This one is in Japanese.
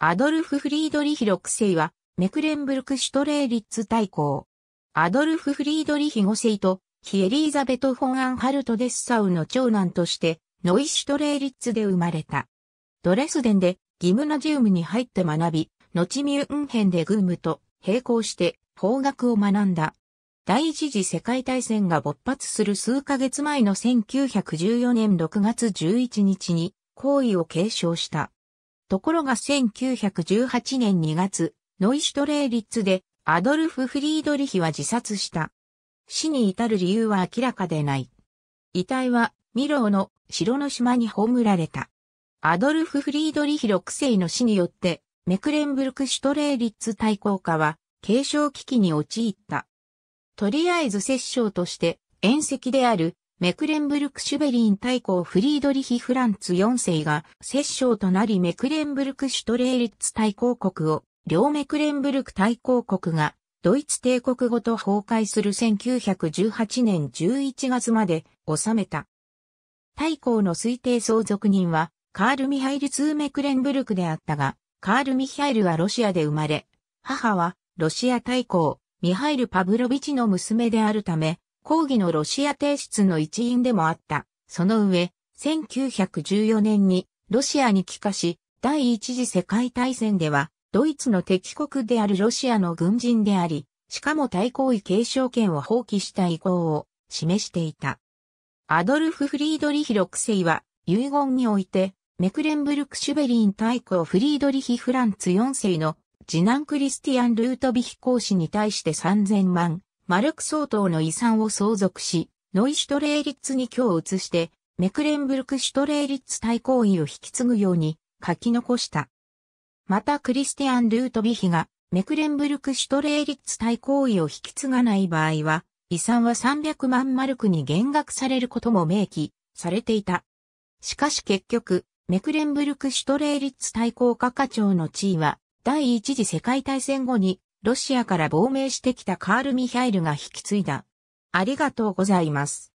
アドルフ・フリードリヒ6世は、メクレンブルク・シュトレーリッツ大公。アドルフ・フリードリヒ5世と、ヒエリーザベト・フォン・アンハルト・デッサウの長男として、ノイ・シュトレーリッツで生まれた。ドレスデンで、ギムナジウムに入って学び、後ミュンヘンでグームと並行して法学を学んだ。第一次世界大戦が勃発する数ヶ月前の1914年6月11日に行為を継承した。ところが1918年2月、ノイシュトレーリッツでアドルフ・フリードリヒは自殺した。死に至る理由は明らかでない。遺体はミローの城の島に葬られた。アドルフ・フリードリヒ6世の死によって、メクレンブルク・シュトレーリッツ対抗下は継承危機に陥った。とりあえず摂政として、遠石であるメクレンブルク・シュベリン大公フリードリヒ・フランツ4世が摂政となりメクレンブルク・シュトレーリッツ大公国を、両メクレンブルク大公国が、ドイツ帝国ごと崩壊する1918年11月まで収めた。大公の推定相続人は、カール・ミハイル・ツーメクレンブルクであったが、カール・ミハイルはロシアで生まれ、母はロシア大公、ミハイル・パブロビチの娘であるため、抗議のロシア提出の一員でもあった。その上、1914年にロシアに帰化し、第一次世界大戦では、ドイツの敵国であるロシアの軍人であり、しかも対抗位継承権を放棄した意向を示していた。アドルフ・フリードリヒ6世は、遺言において、メクレンブルク・シュベリン大公フリードリヒ・フランツ4世の次男クリスティアン・ルートビヒ公使に対して3000万マルク総統の遺産を相続し、ノイシュトレーリッツに今日移して、メクレンブルクシュトレーリッツ対抗位を引き継ぐように書き残した。またクリスティアン・ルートビヒがメクレンブルクシュトレーリッツ対抗位を引き継がない場合は、遺産は300万マルクに減額されることも明記されていた。しかし結局、メクレンブルクシュトレーリッツ対抗課課長の地位は、第一次世界大戦後にロシアから亡命してきたカール・ミヒャイルが引き継いだ。ありがとうございます。